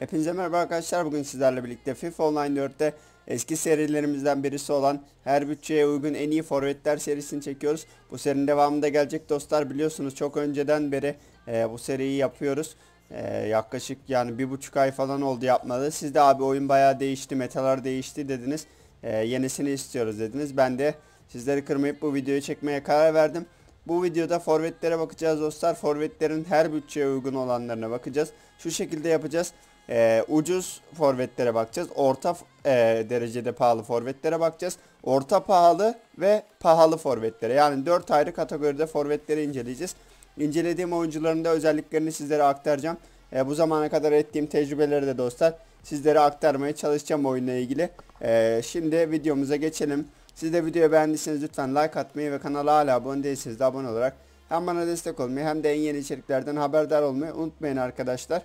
Hepinize merhaba arkadaşlar. Bugün sizlerle birlikte FIFA Online 4'te eski serilerimizden birisi olan her bütçeye uygun en iyi forvetler serisini çekiyoruz. Bu serinin devamında gelecek dostlar biliyorsunuz çok önceden beri e, bu seriyi yapıyoruz. E, yaklaşık yani bir buçuk ay falan oldu yapmadı. Siz de abi oyun bayağı değişti, metalar değişti dediniz. E, yenisini istiyoruz dediniz. Ben de sizleri kırmayıp bu videoyu çekmeye karar verdim. Bu videoda forvetlere bakacağız dostlar. Forvetlerin her bütçeye uygun olanlarına bakacağız. Şu şekilde yapacağız. E, ucuz forvetlere bakacağız. Orta e, derecede pahalı forvetlere bakacağız. Orta pahalı ve pahalı forvetlere. Yani 4 ayrı kategoride forvetleri inceleyeceğiz. İncelediğim oyuncuların da özelliklerini sizlere aktaracağım. E, bu zamana kadar ettiğim tecrübeleri de dostlar sizlere aktarmaya çalışacağım oyunla ilgili. E, şimdi videomuza geçelim. Siz de videoyu beğendiyseniz lütfen like atmayı ve kanala hala abone değilseniz de abone olarak hem bana destek olmayı hem de en yeni içeriklerden haberdar olmayı unutmayın arkadaşlar.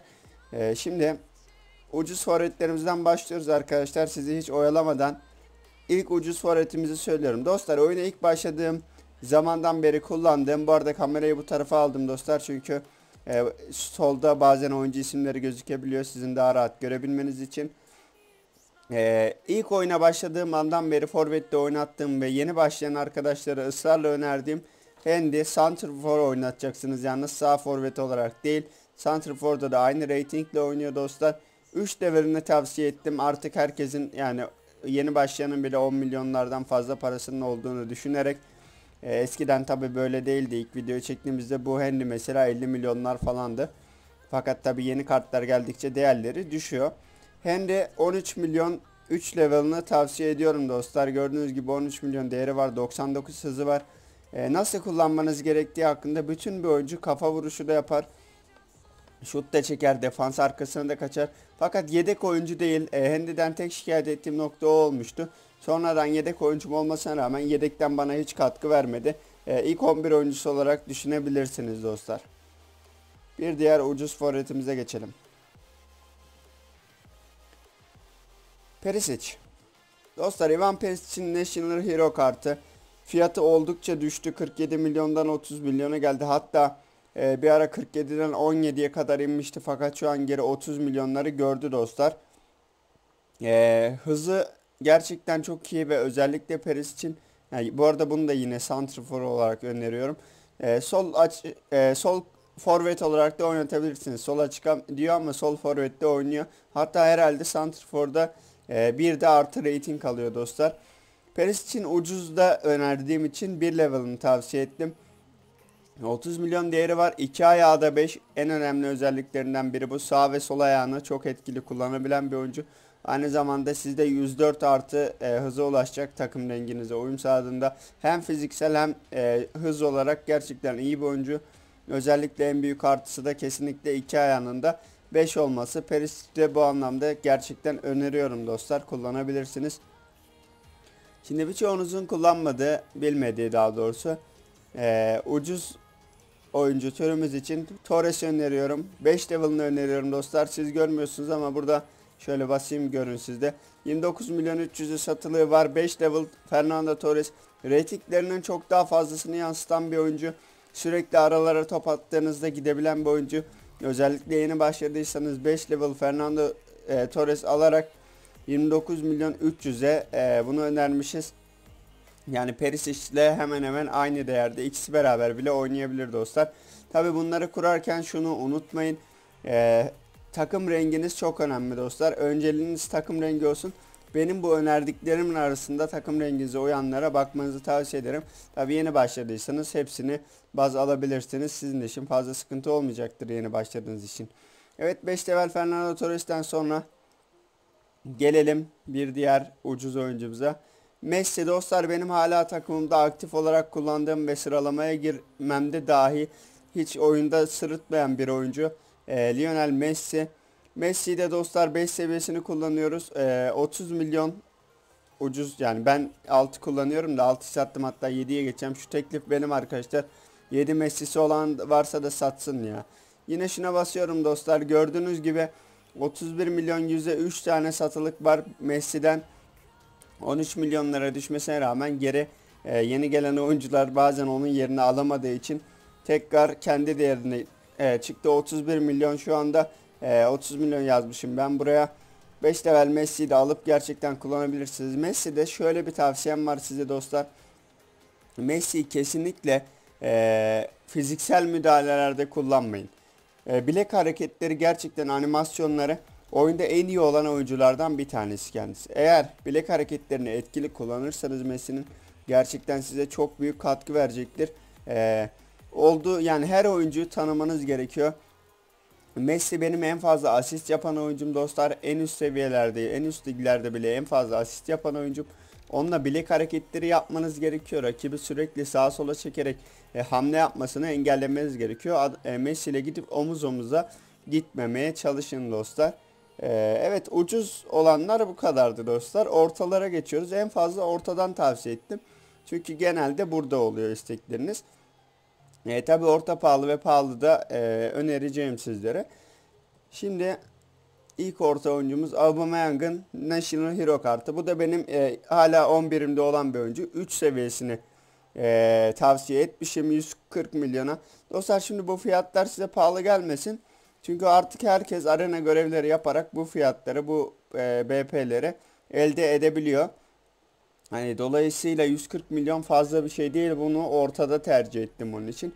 E, şimdi ucuz forvetlerimizden başlıyoruz arkadaşlar. Sizi hiç oyalamadan ilk ucuz forvetimizi söylüyorum. Dostlar oyuna ilk başladığım zamandan beri kullandığım. Bu arada kamerayı bu tarafa aldım dostlar çünkü e, solda bazen oyuncu isimleri gözükebiliyor sizin daha rahat görebilmeniz için. E, ilk oyuna başladığım andan beri forvette oynattığım ve yeni başlayan arkadaşlara ısrarla önerdiğim center for oynatacaksınız yalnız sağ forvet olarak değil. center forda da aynı ratingle oynuyor dostlar. 3 levelini tavsiye ettim. Artık herkesin yani yeni başlayanın bile 10 milyonlardan fazla parasının olduğunu düşünerek e, eskiden tabi böyle değildi. İlk video çektiğimizde bu Henry mesela 50 milyonlar falandı. Fakat tabi yeni kartlar geldikçe değerleri düşüyor. Henry 13 milyon 3 level'ını tavsiye ediyorum dostlar. Gördüğünüz gibi 13 milyon değeri var. 99 hızı var. E, nasıl kullanmanız gerektiği hakkında bütün bir oyuncu kafa vuruşu da yapar. Şut da çeker, defans arkasına da kaçar. Fakat yedek oyuncu değil. E, Hendy'den tek şikayet ettiğim nokta o olmuştu. Sonradan yedek oyuncum olmasına rağmen yedekten bana hiç katkı vermedi. E, ilk 11 oyuncusu olarak düşünebilirsiniz dostlar. Bir diğer ucuz forvetimize geçelim. Perisic. Dostlar Ivan Perisic'in National Hero kartı fiyatı oldukça düştü. 47 milyondan 30 milyona geldi. Hatta e, bir ara 47'den 17'ye kadar inmişti fakat şu an geri 30 milyonları gördü dostlar. E, hızı gerçekten çok iyi ve özellikle Paris için yani bu arada bunu da yine santrfor olarak öneriyorum. E, sol aç e, sol forvet olarak da oynatabilirsiniz. Sol açık diyor ama sol forvette oynuyor. Hatta herhalde santrforda e, bir de artı rating kalıyor dostlar. Paris için ucuz da önerdiğim için bir level'ını tavsiye ettim. 30 milyon değeri var. 2 ayağı da 5. En önemli özelliklerinden biri bu. Sağ ve sol ayağını çok etkili kullanabilen bir oyuncu. Aynı zamanda sizde 104 artı e, hıza ulaşacak takım renginize uyum sağladığında hem fiziksel hem e, hız olarak gerçekten iyi bir oyuncu. Özellikle en büyük artısı da kesinlikle 2 ayağının da 5 olması. Perisic'te bu anlamda gerçekten öneriyorum dostlar kullanabilirsiniz. Şimdi birçoğunuzun kullanmadığı bilmediği daha doğrusu e, ucuz oyuncu türümüz için Torres öneriyorum. 5 Devil'ını öneriyorum dostlar. Siz görmüyorsunuz ama burada şöyle basayım görün sizde. 29 milyon 300'ü satılığı var. 5 Devil Fernando Torres Retiklerinin çok daha fazlasını yansıtan bir oyuncu. Sürekli aralara top attığınızda gidebilen bir oyuncu. Özellikle yeni başladıysanız 5 level Fernando e, Torres alarak 29 milyon 300'e e, bunu önermişiz. Yani Perisic'le hemen hemen aynı değerde ikisi beraber bile oynayabilir dostlar. Tabi bunları kurarken şunu unutmayın. Ee, takım renginiz çok önemli dostlar. Önceliğiniz takım rengi olsun. Benim bu önerdiklerimin arasında takım renginize uyanlara bakmanızı tavsiye ederim. Tabi yeni başladıysanız hepsini baz alabilirsiniz. Sizin için fazla sıkıntı olmayacaktır yeni başladığınız için. Evet 5 level Fernando Torres'ten sonra gelelim bir diğer ucuz oyuncumuza. Messi dostlar benim hala takımımda aktif olarak kullandığım ve sıralamaya girmemde dahi hiç oyunda sırıtmayan bir oyuncu. E, Lionel Messi. Messi de dostlar 5 seviyesini kullanıyoruz. E, 30 milyon ucuz yani ben 6 kullanıyorum da 6 sattım hatta 7'ye geçeceğim. Şu teklif benim arkadaşlar. 7 Messi'si olan varsa da satsın ya. Yine şuna basıyorum dostlar. Gördüğünüz gibi 31 milyon yüze 3 tane satılık var Messi'den. 13 milyonlara düşmesine rağmen geri e, yeni gelen oyuncular bazen onun yerini alamadığı için tekrar kendi değerine e, çıktı. 31 milyon şu anda e, 30 milyon yazmışım ben buraya. 5 level Messi'yi de alıp gerçekten kullanabilirsiniz. Messi'de şöyle bir tavsiyem var size dostlar. Messi kesinlikle e, fiziksel müdahalelerde kullanmayın. E, bilek hareketleri gerçekten animasyonları Oyunda en iyi olan oyunculardan bir tanesi kendisi. Eğer bilek hareketlerini etkili kullanırsanız Messi'nin gerçekten size çok büyük katkı verecektir. Ee, oldu yani her oyuncuyu tanımanız gerekiyor. Messi benim en fazla asist yapan oyuncum dostlar. En üst seviyelerde, en üst liglerde bile en fazla asist yapan oyuncum. Onunla bilek hareketleri yapmanız gerekiyor. Rakibi sürekli sağa sola çekerek e, hamle yapmasını engellemeniz gerekiyor. Ad, e, Messi ile gidip omuz omuza gitmemeye çalışın dostlar. Ee, evet ucuz olanlar bu kadardı dostlar. Ortalara geçiyoruz. En fazla ortadan tavsiye ettim. Çünkü genelde burada oluyor istekleriniz. Ee, Tabi orta pahalı ve pahalı da e, önereceğim sizlere. Şimdi ilk orta oyuncumuz Aubameyang'ın National Hero kartı. Bu da benim e, hala 11'imde olan bir oyuncu. 3 seviyesini e, tavsiye etmişim 140 milyona. Dostlar şimdi bu fiyatlar size pahalı gelmesin. Çünkü artık herkes arena görevleri yaparak bu fiyatları, bu e, BP'leri elde edebiliyor. Hani dolayısıyla 140 milyon fazla bir şey değil. Bunu ortada tercih ettim onun için.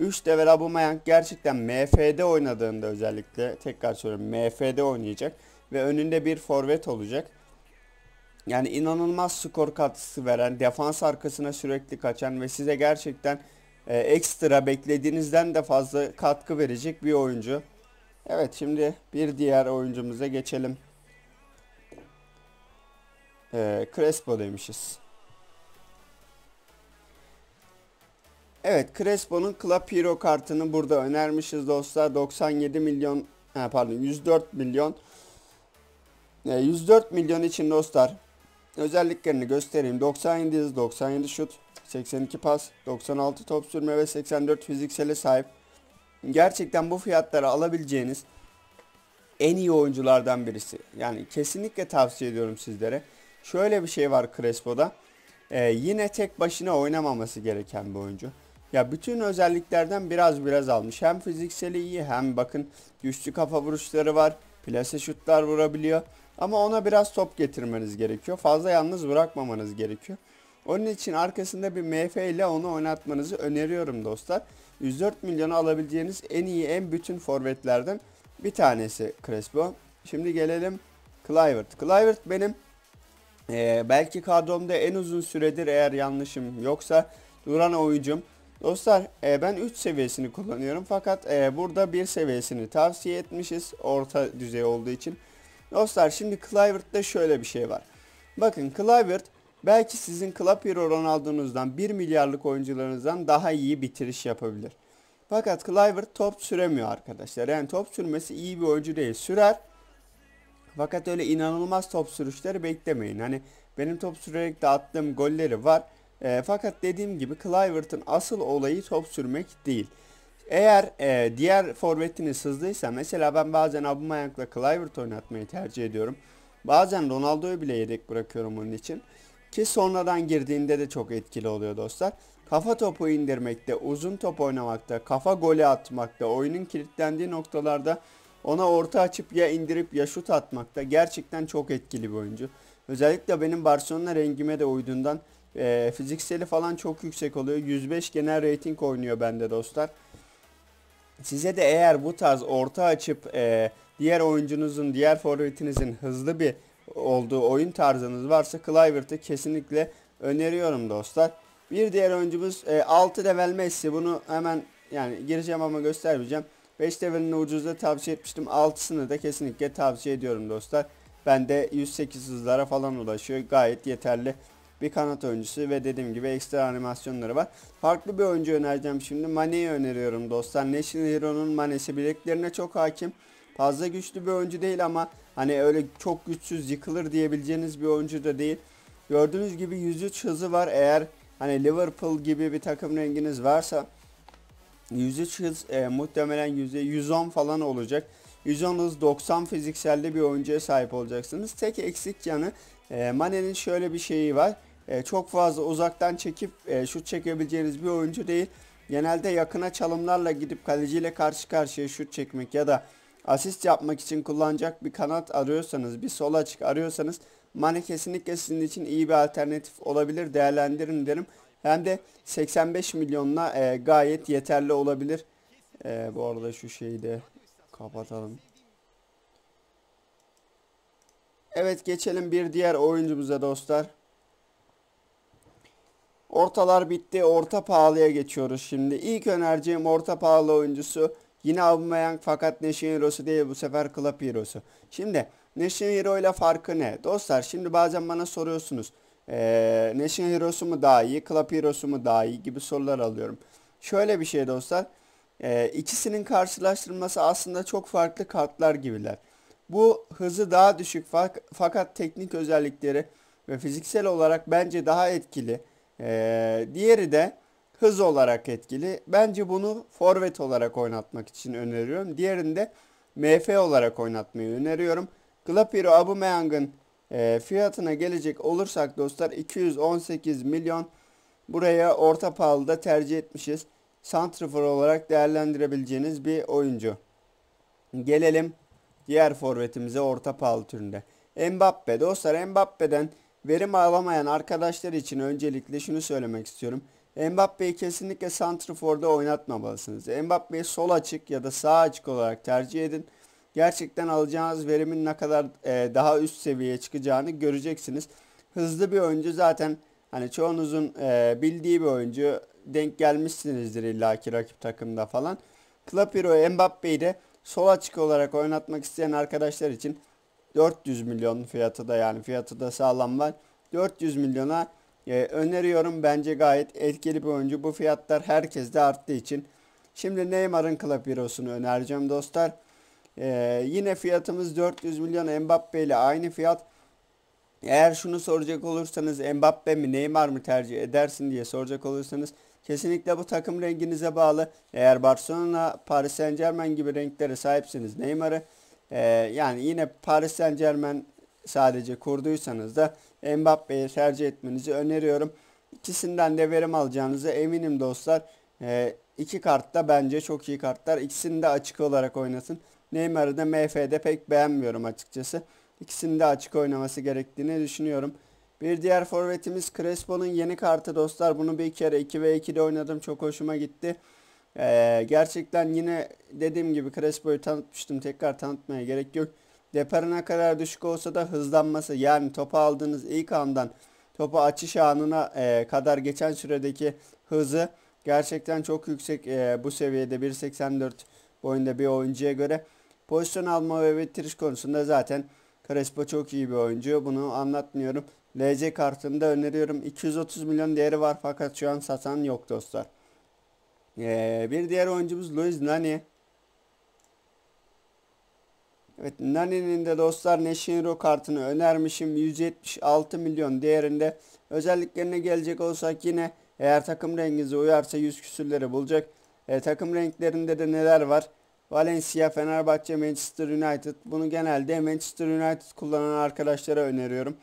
3 level Abumayank gerçekten MF'de oynadığında özellikle tekrar söylüyorum MF'de oynayacak ve önünde bir forvet olacak. Yani inanılmaz skor katısı veren, defans arkasına sürekli kaçan ve size gerçekten e, ekstra beklediğinizden de fazla katkı verecek bir oyuncu. Evet şimdi bir diğer oyuncumuza geçelim. Ee, Crespo demişiz. Evet Crespo'nun Club Hero kartını burada önermişiz dostlar. 97 milyon pardon 104 milyon 104 ee, milyon için dostlar özelliklerini göstereyim. 97 hız, 97 şut, 82 pas, 96 top sürme ve 84 fiziksele sahip gerçekten bu fiyatlara alabileceğiniz en iyi oyunculardan birisi. Yani kesinlikle tavsiye ediyorum sizlere. Şöyle bir şey var Crespo'da. Ee, yine tek başına oynamaması gereken bir oyuncu. Ya bütün özelliklerden biraz biraz almış. Hem fizikseli iyi hem bakın güçlü kafa vuruşları var. Plase şutlar vurabiliyor. Ama ona biraz top getirmeniz gerekiyor. Fazla yalnız bırakmamanız gerekiyor. Onun için arkasında bir MF ile onu oynatmanızı öneriyorum dostlar. 104 milyonu alabileceğiniz en iyi en bütün forvetlerden bir tanesi Crespo. Şimdi gelelim Clivert. Clivert benim e, belki kadromda en uzun süredir eğer yanlışım yoksa duran oyuncum. Dostlar e, ben 3 seviyesini kullanıyorum fakat e, burada 1 seviyesini tavsiye etmişiz orta düzey olduğu için. Dostlar şimdi Clivert'te şöyle bir şey var. Bakın Clivert Belki sizin Clapeyro Ronaldo'nuzdan 1 milyarlık oyuncularınızdan daha iyi bitiriş yapabilir. Fakat Kluivert top süremiyor arkadaşlar. Yani top sürmesi iyi bir oyuncu değil. Sürer. Fakat öyle inanılmaz top sürüşleri beklemeyin. Hani benim top sürerek de attığım golleri var. E, fakat dediğim gibi Kluivert'ın asıl olayı top sürmek değil. Eğer e, diğer forvetiniz hızlıysa mesela ben bazen Abumayang'la Kluivert oynatmayı tercih ediyorum. Bazen Ronaldo'yu bile yedek bırakıyorum onun için. Ki sonradan girdiğinde de çok etkili oluyor dostlar. Kafa topu indirmekte, uzun top oynamakta, kafa golü atmakta, oyunun kilitlendiği noktalarda ona orta açıp ya indirip ya şut atmakta gerçekten çok etkili bir oyuncu. Özellikle benim Barcelona rengime de uyduğundan e, fizikseli falan çok yüksek oluyor. 105 genel rating oynuyor bende dostlar. Size de eğer bu tarz orta açıp e, diğer oyuncunuzun, diğer forvetinizin hızlı bir olduğu oyun tarzınız varsa Clivert'ı kesinlikle öneriyorum dostlar. Bir diğer oyuncumuz e, 6 level Messi. Bunu hemen yani gireceğim ama göstermeyeceğim. 5 levelini ucuzda tavsiye etmiştim. 6'sını da kesinlikle tavsiye ediyorum dostlar. Ben de 108 hızlara falan ulaşıyor. Gayet yeterli bir kanat oyuncusu ve dediğim gibi ekstra animasyonları var. Farklı bir oyuncu önereceğim şimdi. Mane'yi öneriyorum dostlar. National Hero'nun Mane'si bileklerine çok hakim fazla güçlü bir oyuncu değil ama hani öyle çok güçsüz yıkılır diyebileceğiniz bir oyuncu da değil. Gördüğünüz gibi 103 hızı var. Eğer hani Liverpool gibi bir takım renginiz varsa 103 hız e, muhtemelen %110 falan olacak. 110 hız 90 fizikselde bir oyuncuya sahip olacaksınız. Tek eksik yanı e, Mane'nin şöyle bir şeyi var. E, çok fazla uzaktan çekip e, şut çekebileceğiniz bir oyuncu değil. Genelde yakına çalımlarla gidip kaleciyle karşı karşıya şut çekmek ya da asist yapmak için kullanacak bir kanat arıyorsanız, bir sol açık arıyorsanız Mane kesinlikle sizin için iyi bir alternatif olabilir. Değerlendirin derim. Hem de 85 milyonla e, gayet yeterli olabilir. E, bu arada şu şeyi de kapatalım. Evet geçelim bir diğer oyuncumuza dostlar. Ortalar bitti. Orta pahalıya geçiyoruz şimdi. İlk önereceğim orta pahalı oyuncusu Yine Aubameyang fakat Neşin Hero'su değil bu sefer Club Hero'su. Şimdi Neşin Hero ile farkı ne? Dostlar şimdi bazen bana soruyorsunuz. Ee, Neşin Hero'su mu daha iyi, Club Hero'su mu daha iyi gibi sorular alıyorum. Şöyle bir şey dostlar. E, ikisinin karşılaştırılması aslında çok farklı kartlar gibiler. Bu hızı daha düşük fak fakat teknik özellikleri ve fiziksel olarak bence daha etkili. E, diğeri de hız olarak etkili. Bence bunu forvet olarak oynatmak için öneriyorum. Diğerinde MF olarak oynatmayı öneriyorum. Glapiro Aubameyang'ın e, fiyatına gelecek olursak dostlar 218 milyon buraya orta pahalıda tercih etmişiz. Santrifor olarak değerlendirebileceğiniz bir oyuncu. Gelelim diğer forvetimize orta pahalı türünde. Mbappe dostlar Mbappe'den verim alamayan arkadaşlar için öncelikle şunu söylemek istiyorum. Mbappe'yi kesinlikle santriforda oynatmamalısınız. Mbappe'yi sol açık ya da sağ açık olarak tercih edin. Gerçekten alacağınız verimin ne kadar e, daha üst seviyeye çıkacağını göreceksiniz. Hızlı bir oyuncu zaten hani çoğunuzun e, bildiği bir oyuncu. Denk gelmişsinizdir illaki rakip takımda falan. Klapiro Mbappe'yi de sol açık olarak oynatmak isteyen arkadaşlar için 400 milyon fiyatı da yani fiyatı da sağlam var. 400 milyona ee, öneriyorum bence gayet etkili bir oyuncu. Bu fiyatlar herkeste arttığı için. Şimdi Neymar'ın Club Hero'sunu önereceğim dostlar. E, yine fiyatımız 400 milyon Mbappe ile aynı fiyat. Eğer şunu soracak olursanız Mbappe mi Neymar mı tercih edersin diye soracak olursanız kesinlikle bu takım renginize bağlı. Eğer Barcelona, Paris Saint Germain gibi renklere sahipsiniz Neymar'ı e, yani yine Paris Saint Germain sadece kurduysanız da Mbappe'yi tercih etmenizi öneriyorum. İkisinden de verim alacağınızı eminim dostlar. E, iki kart da bence çok iyi kartlar. İkisini de açık olarak oynasın. Neymar'ı da MF'de pek beğenmiyorum açıkçası. İkisini de açık oynaması gerektiğini düşünüyorum. Bir diğer forvetimiz Crespo'nun yeni kartı dostlar. Bunu bir kere 2 ve 2'de oynadım. Çok hoşuma gitti. Ee, gerçekten yine dediğim gibi Crespo'yu tanıtmıştım. Tekrar tanıtmaya gerek yok. Deparına kadar düşük olsa da hızlanması yani topu aldığınız ilk andan topu açış anına e, kadar geçen süredeki hızı gerçekten çok yüksek e, bu seviyede 1.84 boyunda bir oyuncuya göre. Pozisyon alma ve bitiriş konusunda zaten Crespo çok iyi bir oyuncu. Bunu anlatmıyorum. LC kartını da öneriyorum. 230 milyon değeri var fakat şu an satan yok dostlar. Ee, bir diğer oyuncumuz Luis Nani. Evet Nani'nin de dostlar Neshiro kartını önermişim. 176 milyon değerinde. Özelliklerine gelecek olsak yine eğer takım renginize uyarsa 100 küsürleri bulacak. E, takım renklerinde de neler var? Valencia, Fenerbahçe, Manchester United. Bunu genelde Manchester United kullanan arkadaşlara öneriyorum.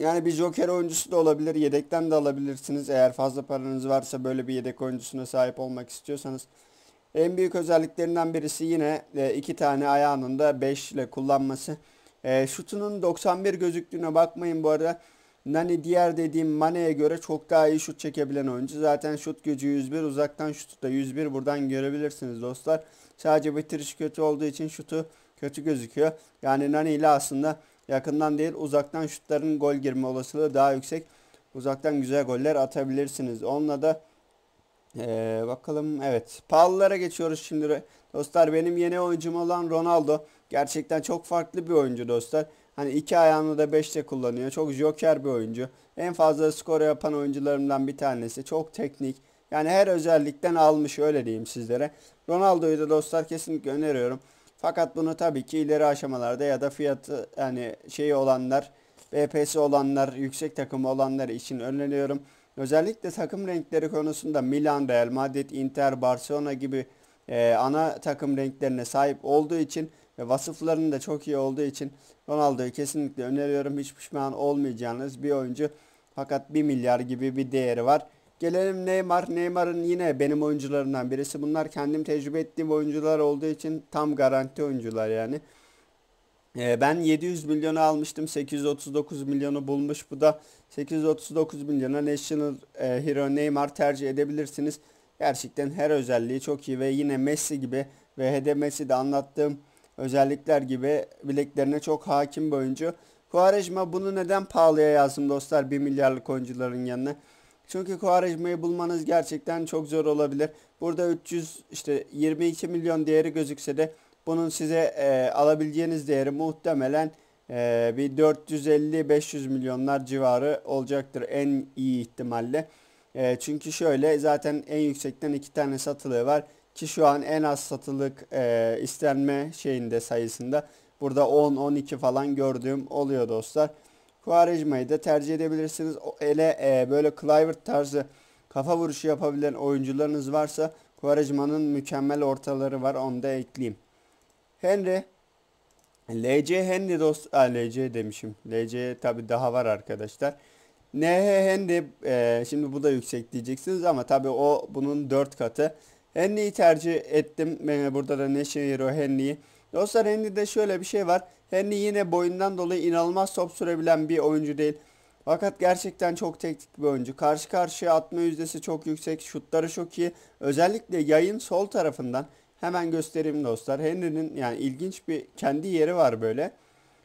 Yani bir joker oyuncusu da olabilir. Yedekten de alabilirsiniz. Eğer fazla paranız varsa böyle bir yedek oyuncusuna sahip olmak istiyorsanız. En büyük özelliklerinden birisi yine e, iki tane ayağının da 5 ile kullanması. E, şutunun 91 gözüktüğüne bakmayın bu arada. Nani diğer dediğim Mane'ye göre çok daha iyi şut çekebilen oyuncu. Zaten şut gücü 101 uzaktan şutu da 101 buradan görebilirsiniz dostlar. Sadece bitiriş kötü olduğu için şutu kötü gözüküyor. Yani Nani ile aslında yakından değil uzaktan şutların gol girme olasılığı daha yüksek. Uzaktan güzel goller atabilirsiniz. Onunla da ee, bakalım evet. Pahalılara geçiyoruz şimdi. Dostlar benim yeni oyuncum olan Ronaldo. Gerçekten çok farklı bir oyuncu dostlar. Hani iki ayağını da beşte kullanıyor. Çok joker bir oyuncu. En fazla skor yapan oyuncularımdan bir tanesi. Çok teknik. Yani her özellikten almış öyle diyeyim sizlere. Ronaldo'yu da dostlar kesinlikle öneriyorum. Fakat bunu tabii ki ileri aşamalarda ya da fiyatı yani şeyi olanlar, BPS olanlar, yüksek takım olanlar için öneriyorum. Özellikle takım renkleri konusunda Milan, Real Madrid, Inter, Barcelona gibi e, ana takım renklerine sahip olduğu için ve vasıflarının da çok iyi olduğu için Ronaldo'yu kesinlikle öneriyorum. Hiç pişman olmayacağınız bir oyuncu. Fakat 1 milyar gibi bir değeri var. Gelelim Neymar. Neymar'ın yine benim oyuncularından birisi. Bunlar kendim tecrübe ettiğim oyuncular olduğu için tam garanti oyuncular yani. Ee, ben 700 milyonu almıştım. 839 milyonu bulmuş. Bu da 839 milyona National e, Hero Neymar tercih edebilirsiniz. Gerçekten her özelliği çok iyi ve yine Messi gibi ve Hede Messi'de anlattığım özellikler gibi bileklerine çok hakim bir oyuncu. Quaresma bunu neden pahalıya yazdım dostlar 1 milyarlık oyuncuların yanına? Çünkü Quaresma'yı bulmanız gerçekten çok zor olabilir. Burada 300 işte 22 milyon değeri gözükse de bunun size e, alabileceğiniz değeri muhtemelen e, bir 450-500 milyonlar civarı olacaktır en iyi ihtimalle. E, çünkü şöyle zaten en yüksekten iki tane satılığı var ki şu an en az satılık e, istenme şeyinde sayısında burada 10-12 falan gördüğüm oluyor dostlar. Quaresma'yı da tercih edebilirsiniz. Ele e, böyle Clivert tarzı kafa vuruşu yapabilen oyuncularınız varsa Quaresma'nın mükemmel ortaları var onu da ekleyeyim. Henry. LC Henry dost a, LC demişim. LC tabi daha var arkadaşlar. NH Henry e, şimdi bu da yüksek diyeceksiniz ama tabi o bunun 4 katı. Henry'i tercih ettim. E, burada da ne şehir o Henry'i. Dostlar Henry'de şöyle bir şey var. Henry yine boyundan dolayı inanılmaz top sürebilen bir oyuncu değil. Fakat gerçekten çok teknik bir oyuncu. Karşı karşıya atma yüzdesi çok yüksek. Şutları çok iyi. Özellikle yayın sol tarafından Hemen göstereyim dostlar. Henry'nin yani ilginç bir kendi yeri var böyle.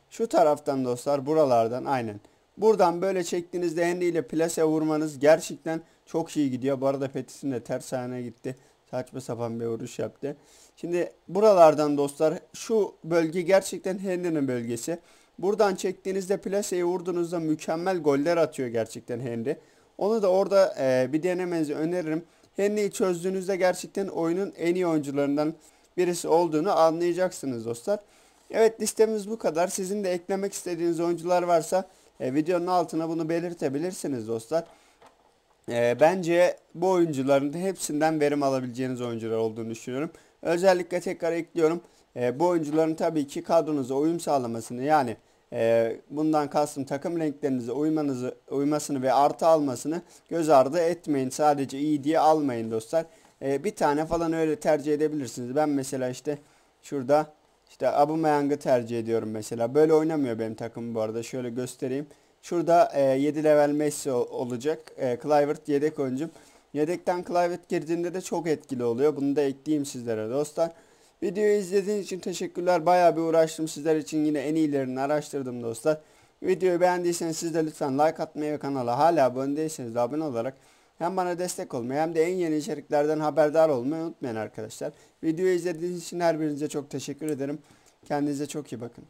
Şu taraftan dostlar buralardan aynen. Buradan böyle çektiğinizde Henry ile plase vurmanız gerçekten çok iyi gidiyor. Bu arada Petis'in de ters ayağına gitti. Saçma sapan bir vuruş yaptı. Şimdi buralardan dostlar şu bölge gerçekten Henry'nin bölgesi. Buradan çektiğinizde plaseyi vurduğunuzda mükemmel goller atıyor gerçekten Henry. Onu da orada e, bir denemenizi öneririm. Henley'i çözdüğünüzde gerçekten oyunun en iyi oyuncularından birisi olduğunu anlayacaksınız dostlar. Evet listemiz bu kadar. Sizin de eklemek istediğiniz oyuncular varsa e, videonun altına bunu belirtebilirsiniz dostlar. E, bence bu oyuncuların hepsinden verim alabileceğiniz oyuncular olduğunu düşünüyorum. Özellikle tekrar ekliyorum. E, bu oyuncuların tabii ki kadronuza uyum sağlamasını yani ee, bundan kastım takım renklerinize uymanızı, uymasını ve artı almasını göz ardı etmeyin. Sadece iyi diye almayın dostlar. Ee, bir tane falan öyle tercih edebilirsiniz. Ben mesela işte şurada işte Aubameyang'ı tercih ediyorum mesela. Böyle oynamıyor benim takım bu arada. Şöyle göstereyim. Şurada e, 7 level Messi olacak. E, Clivert yedek oyuncum. Yedekten Clivert girdiğinde de çok etkili oluyor. Bunu da ekleyeyim sizlere dostlar. Videoyu izlediğiniz için teşekkürler. Bayağı bir uğraştım sizler için yine en iyilerini araştırdım dostlar. Videoyu beğendiyseniz siz de lütfen like atmayı ve kanala hala abone değilseniz de abone olarak hem bana destek olmayı hem de en yeni içeriklerden haberdar olmayı unutmayın arkadaşlar. Videoyu izlediğiniz için her birinize çok teşekkür ederim. Kendinize çok iyi bakın.